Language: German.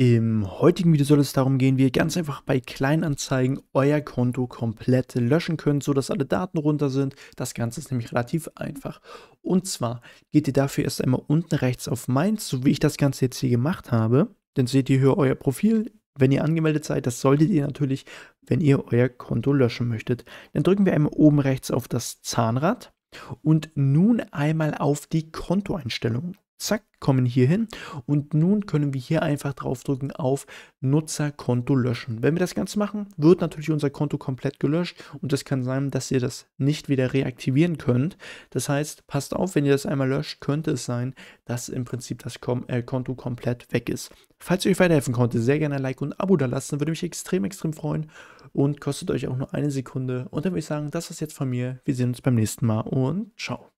Im heutigen Video soll es darum gehen, wie ihr ganz einfach bei Kleinanzeigen euer Konto komplett löschen könnt, sodass alle Daten runter sind. Das Ganze ist nämlich relativ einfach. Und zwar geht ihr dafür erst einmal unten rechts auf Meins, so wie ich das Ganze jetzt hier gemacht habe. Dann seht ihr hier euer Profil, wenn ihr angemeldet seid. Das solltet ihr natürlich, wenn ihr euer Konto löschen möchtet. Dann drücken wir einmal oben rechts auf das Zahnrad und nun einmal auf die Kontoeinstellungen. Zack, kommen hier hin und nun können wir hier einfach draufdrücken auf Nutzerkonto löschen. Wenn wir das Ganze machen, wird natürlich unser Konto komplett gelöscht und es kann sein, dass ihr das nicht wieder reaktivieren könnt. Das heißt, passt auf, wenn ihr das einmal löscht, könnte es sein, dass im Prinzip das äh, Konto komplett weg ist. Falls ihr euch weiterhelfen konnte, sehr gerne ein Like und ein Abo da lassen, würde mich extrem, extrem freuen und kostet euch auch nur eine Sekunde. Und dann würde ich sagen, das ist jetzt von mir. Wir sehen uns beim nächsten Mal und ciao.